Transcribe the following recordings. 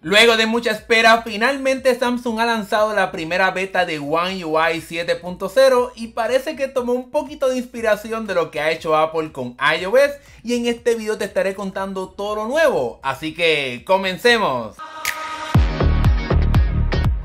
Luego de mucha espera, finalmente Samsung ha lanzado la primera beta de One UI 7.0 y parece que tomó un poquito de inspiración de lo que ha hecho Apple con iOS y en este video te estaré contando todo lo nuevo, así que comencemos.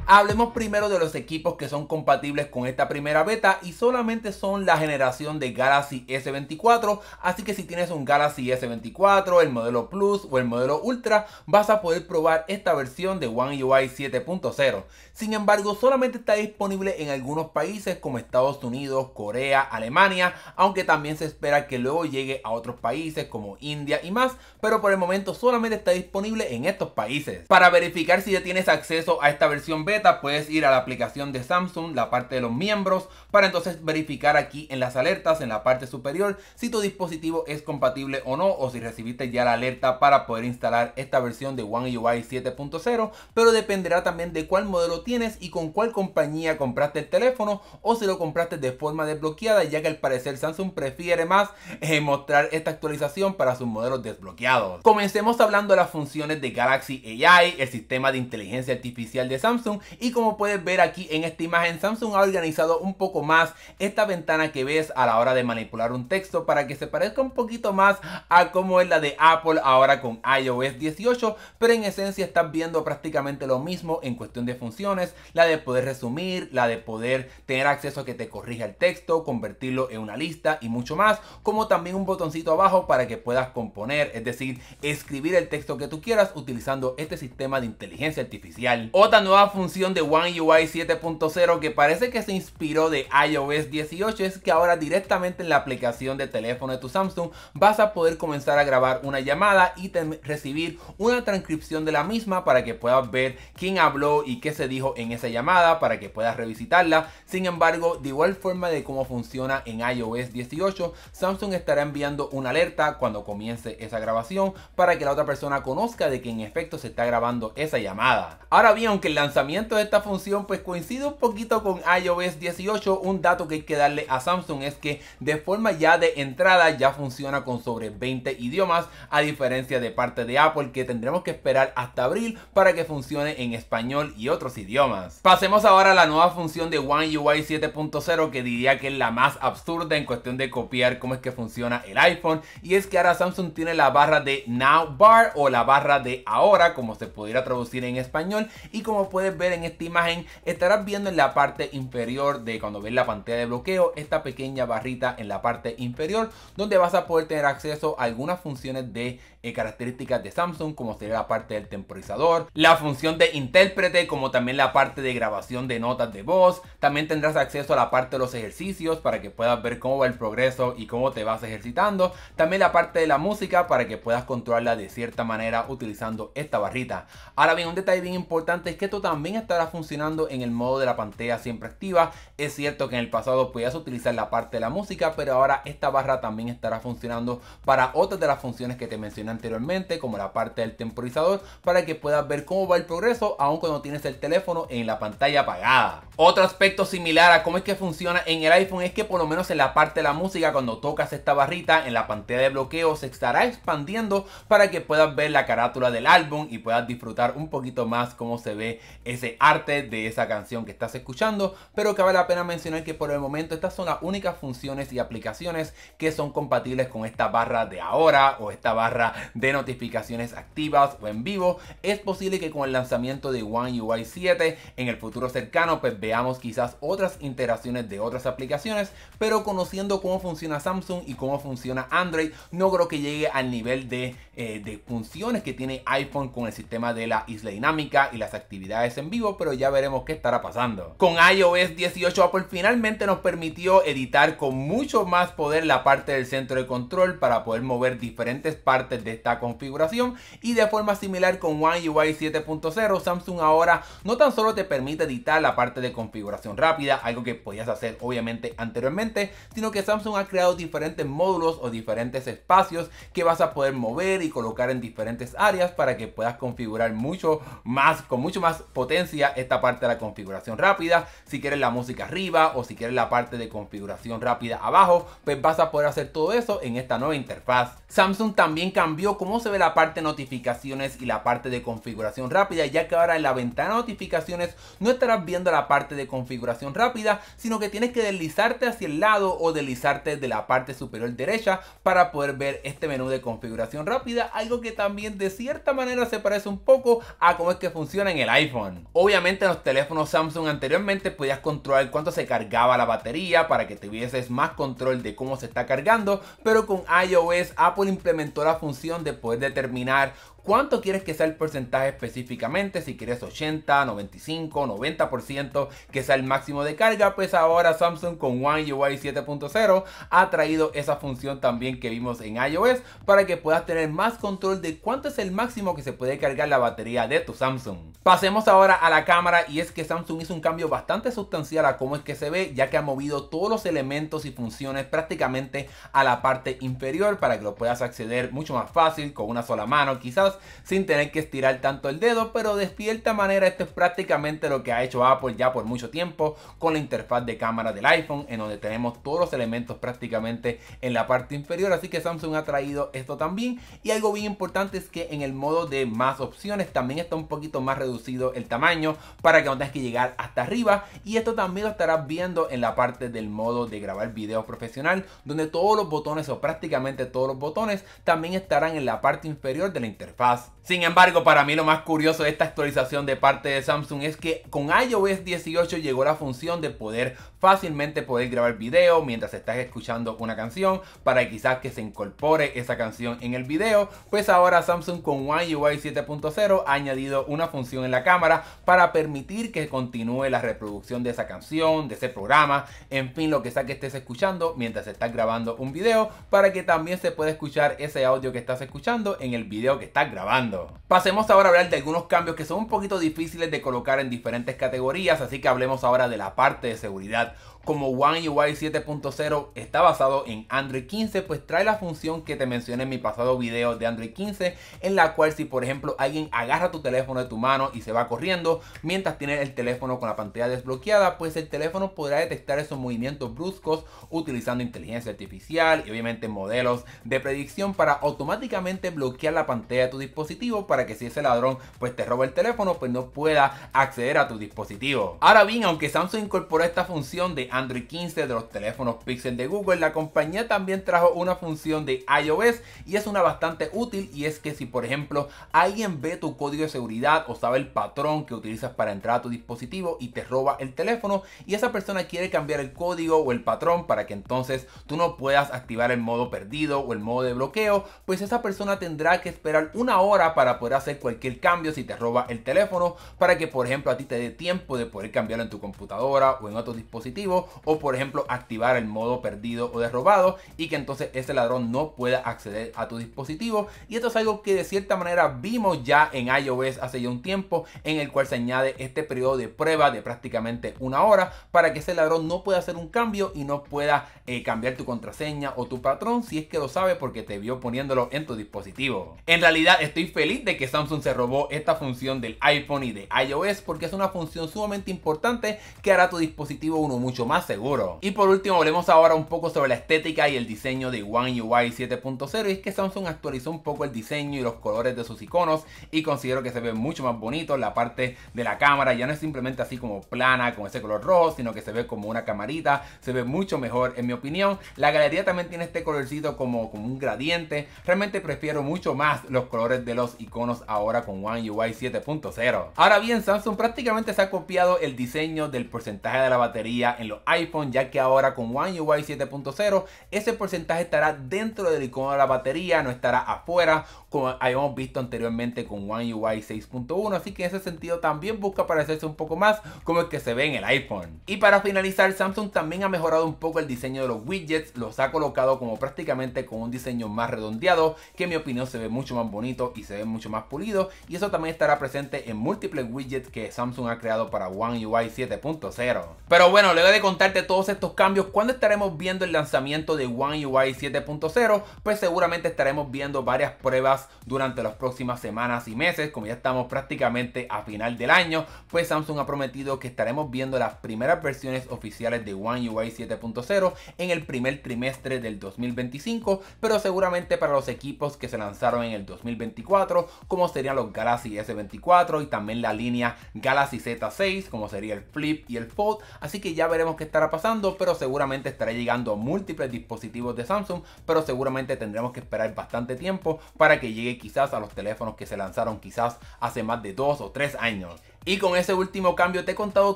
Hablemos primero de los equipos que son compatibles con esta primera beta y solamente son la generación de Galaxy S24, así que si tienes un Galaxy S24, el modelo Plus o el modelo Ultra, vas a poder probar esta versión de One UI 7.0. Sin embargo, solamente está disponible en algunos países como Estados Unidos, Corea, Alemania, aunque también se espera que luego llegue a otros países como India y más, pero por el momento solamente está disponible en estos países. Para verificar si ya tienes acceso a esta versión beta, puedes ir a la aplicación de Samsung, la parte de los miembros, para entonces verificar aquí en las alertas, en la parte superior, si tu dispositivo es compatible o no, o si recibiste ya la alerta para poder instalar esta versión de One UI 7.0, pero dependerá también de cuál modelo tienes y con cuál compañía compraste el teléfono o si lo compraste de forma desbloqueada, ya que al parecer Samsung prefiere más eh, mostrar esta actualización para sus modelos desbloqueados. Comencemos hablando de las funciones de Galaxy AI, el sistema de inteligencia artificial de Samsung, y como puedes ver aquí en esta imagen Samsung ha organizado un poco más esta ventana que ves a la hora de manipular un texto para que se parezca un poquito más a como es la de Apple ahora con iOS 18 pero en esencia estás viendo prácticamente lo mismo en cuestión de funciones la de poder resumir la de poder tener acceso a que te corrija el texto convertirlo en una lista y mucho más como también un botoncito abajo para que puedas componer es decir escribir el texto que tú quieras utilizando este sistema de inteligencia artificial otra nueva función de One UI 7.0 que parece que se inspiró de iOS 18 es que ahora directamente en la aplicación de teléfono de tu Samsung vas a poder comenzar a grabar una llamada y recibir una transcripción de la misma para que puedas ver quién habló y qué se dijo en esa llamada para que puedas revisitarla. Sin embargo, de igual forma de cómo funciona en iOS 18, Samsung estará enviando una alerta cuando comience esa grabación para que la otra persona conozca de que en efecto se está grabando esa llamada. Ahora bien, aunque el lanzamiento de esta función pues coincide un poquito con iOS 18. Un dato que hay que darle a Samsung es que de forma ya de entrada ya funciona con sobre 20 idiomas, a diferencia de parte de Apple que tendremos que esperar hasta abril para que funcione en español y otros idiomas. Pasemos ahora a la nueva función de One UI 7.0 que diría que es la más absurda en cuestión de copiar cómo es que funciona el iPhone y es que ahora Samsung tiene la barra de Now Bar o la barra de ahora como se pudiera traducir en español y como puedes ver en esta imagen, estarás viendo en la parte inferior de cuando ves la pantalla de bloqueo, esta pequeña barrita en la parte inferior, donde vas a poder tener acceso a algunas funciones de eh, características de Samsung, como sería la parte del temporizador, la función de intérprete, como también la parte de grabación de notas de voz. También tendrás acceso a la parte de los ejercicios para que puedas ver cómo va el progreso y cómo te vas ejercitando. También la parte de la música para que puedas controlarla de cierta manera utilizando esta barrita. Ahora bien, un detalle bien importante es que esto también estará funcionando en el modo de la pantalla siempre activa. Es cierto que en el pasado podías utilizar la parte de la música, pero ahora esta barra también estará funcionando para otras de las funciones que te mencioné anteriormente, como la parte del temporizador, para que puedas ver cómo va el progreso aun cuando tienes el teléfono en la pantalla apagada. Otro aspecto similar a cómo es que funciona en el iPhone es que por lo menos en la parte de la música, cuando tocas esta barrita en la pantalla de bloqueo, se estará expandiendo para que puedas ver la carátula del álbum y puedas disfrutar un poquito más cómo se ve ese arte de esa canción que estás escuchando, pero cabe la pena mencionar que por el momento estas son las únicas funciones y aplicaciones que son compatibles con esta barra de ahora o esta barra de notificaciones activas o en vivo, es posible que con el lanzamiento de One UI 7 en el futuro cercano pues veamos quizás otras interacciones de otras aplicaciones, pero conociendo cómo funciona Samsung y cómo funciona Android, no creo que llegue al nivel de, eh, funciones que tiene iPhone con el sistema de la isla dinámica y las actividades en vivo, pero ya veremos qué estará pasando. Con iOS 18 Apple finalmente nos permitió editar con mucho más poder la parte del centro de control para poder mover diferentes partes de esta configuración y de forma similar con One UI 7.0 Samsung ahora no tan solo te permite editar la parte de configuración rápida, algo que podías hacer obviamente anteriormente, sino que Samsung ha creado diferentes módulos o diferentes espacios que vas a poder mover y colocar en diferentes áreas para que puedas configurar mucho más, con mucho más potencia esta parte de la configuración rápida. Si quieres la música arriba o si quieres la parte de configuración rápida abajo, pues vas a poder hacer todo eso en esta nueva interfaz. Samsung también cambió cómo se ve la parte de notificaciones y la parte de configuración rápida, ya que ahora en la ventana de notificaciones no estarás viendo la parte de configuración rápida, sino que tienes que deslizarte hacia el lado o deslizarte de la parte superior derecha para poder ver este menú de configuración rápida, algo que también de cierta manera se parece un poco a cómo es que funciona en el iPhone. Obviamente en los teléfonos Samsung anteriormente podías controlar cuánto se cargaba la batería para que tuvieses más control de cómo se está cargando, pero con iOS Apple implementó la función de poder determinar ¿Cuánto quieres que sea el porcentaje específicamente? Si quieres 80, 95, 90% que sea el máximo de carga, pues ahora Samsung con One UI 7.0 ha traído esa función también que vimos en iOS para que puedas tener más control de cuánto es el máximo que se puede cargar la batería de tu Samsung. Pasemos ahora a la cámara y es que Samsung hizo un cambio bastante sustancial a cómo es que se ve ya que ha movido todos los elementos y funciones prácticamente a la parte inferior para que lo puedas acceder mucho más fácil con una sola mano quizás sin tener que estirar tanto el dedo, pero de cierta manera esto es prácticamente lo que ha hecho Apple ya por mucho tiempo con la interfaz de cámara del iPhone, en donde tenemos todos los elementos prácticamente en la parte inferior, así que Samsung ha traído esto también. Y algo bien importante es que en el modo de más opciones también está un poquito más reducido el tamaño para que no tengas que llegar hasta arriba y esto también lo estarás viendo en la parte del modo de grabar video profesional, donde todos los botones o prácticamente todos los botones también estarán en la parte inferior de la interfaz sin embargo, para mí lo más curioso de esta actualización de parte de Samsung es que con iOS 18 llegó la función de poder fácilmente poder grabar video mientras estás escuchando una canción para quizás que se incorpore esa canción en el video, pues ahora Samsung con One UI 7.0 ha añadido una función en la cámara para permitir que continúe la reproducción de esa canción, de ese programa, en fin, lo que sea que estés escuchando mientras estás grabando un video para que también se pueda escuchar ese audio que estás escuchando en el video que estás grabando. Pasemos ahora a hablar de algunos cambios que son un poquito difíciles de colocar en diferentes categorías, así que hablemos ahora de la parte de seguridad como One UI 7.0 está basado en Android 15, pues trae la función que te mencioné en mi pasado video de Android 15, en la cual si por ejemplo alguien agarra tu teléfono de tu mano y se va corriendo, mientras tiene el teléfono con la pantalla desbloqueada, pues el teléfono podrá detectar esos movimientos bruscos utilizando inteligencia artificial y obviamente modelos de predicción para automáticamente bloquear la pantalla de tu dispositivo para que si ese ladrón pues te roba el teléfono, pues no pueda acceder a tu dispositivo. Ahora bien, aunque Samsung incorporó esta función de Android 15 de los teléfonos Pixel de Google, la compañía también trajo una función de iOS y es una bastante útil y es que si por ejemplo alguien ve tu código de seguridad o sabe el patrón que utilizas para entrar a tu dispositivo y te roba el teléfono y esa persona quiere cambiar el código o el patrón para que entonces tú no puedas activar el modo perdido o el modo de bloqueo, pues esa persona tendrá que esperar una hora para poder hacer cualquier cambio si te roba el teléfono para que por ejemplo a ti te dé tiempo de poder cambiarlo en tu computadora o en otro dispositivo o por ejemplo activar el modo perdido o derrobado y que entonces ese ladrón no pueda acceder a tu dispositivo. Y esto es algo que de cierta manera vimos ya en iOS hace ya un tiempo en el cual se añade este periodo de prueba de prácticamente una hora para que ese ladrón no pueda hacer un cambio y no pueda eh, cambiar tu contraseña o tu patrón si es que lo sabe porque te vio poniéndolo en tu dispositivo. En realidad estoy feliz de que Samsung se robó esta función del iPhone y de iOS porque es una función sumamente importante que hará tu dispositivo uno mucho más seguro. Y por último hablemos ahora un poco sobre la estética y el diseño de One UI 7.0 y es que Samsung actualizó un poco el diseño y los colores de sus iconos y considero que se ve mucho más bonito la parte de la cámara, ya no es simplemente así como plana con ese color rojo, sino que se ve como una camarita, se ve mucho mejor en mi opinión. La galería también tiene este colorcito como, como un gradiente, realmente prefiero mucho más los colores de los iconos ahora con One UI 7.0. Ahora bien, Samsung prácticamente se ha copiado el diseño del porcentaje de la batería en los iPhone, ya que ahora con One UI 7.0 ese porcentaje estará dentro del icono de la batería, no estará afuera como habíamos visto anteriormente con One UI 6.1, así que en ese sentido también busca parecerse un poco más como el que se ve en el iPhone. Y para finalizar, Samsung también ha mejorado un poco el diseño de los widgets, los ha colocado como prácticamente con un diseño más redondeado, que en mi opinión se ve mucho más bonito y se ve mucho más pulido, y eso también estará presente en múltiples widgets que Samsung ha creado para One UI 7.0. Pero bueno, le luego de contarte todos estos cambios, ¿cuándo estaremos viendo el lanzamiento de One UI 7.0? Pues seguramente estaremos viendo varias pruebas durante las próximas semanas y meses. Como ya estamos prácticamente a final del año, pues Samsung ha prometido que estaremos viendo las primeras versiones oficiales de One UI 7.0 en el primer trimestre del 2025, pero seguramente para los equipos que se lanzaron en el 2024, como serían los Galaxy S24 y también la línea Galaxy Z6, como sería el Flip y el Fold. Así que ya veremos qué estará pasando, pero seguramente estará llegando a múltiples dispositivos de Samsung, pero seguramente tendremos que esperar bastante tiempo para que llegué quizás a los teléfonos que se lanzaron quizás hace más de dos o tres años. Y con ese último cambio te he contado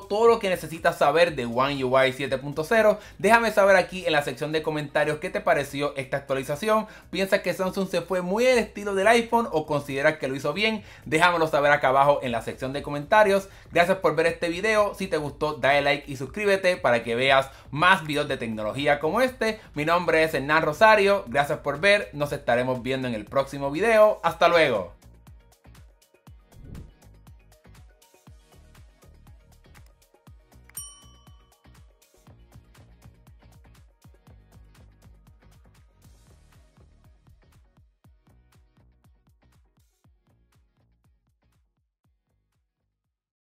todo lo que necesitas saber de One UI 7.0. Déjame saber aquí en la sección de comentarios qué te pareció esta actualización. ¿Piensas que Samsung se fue muy al estilo del iPhone o consideras que lo hizo bien? Déjamelo saber acá abajo en la sección de comentarios. Gracias por ver este video. Si te gustó, dale like y suscríbete para que veas más videos de tecnología como este. Mi nombre es Hernán Rosario. Gracias por ver. Nos estaremos viendo en el próximo video. Hasta luego.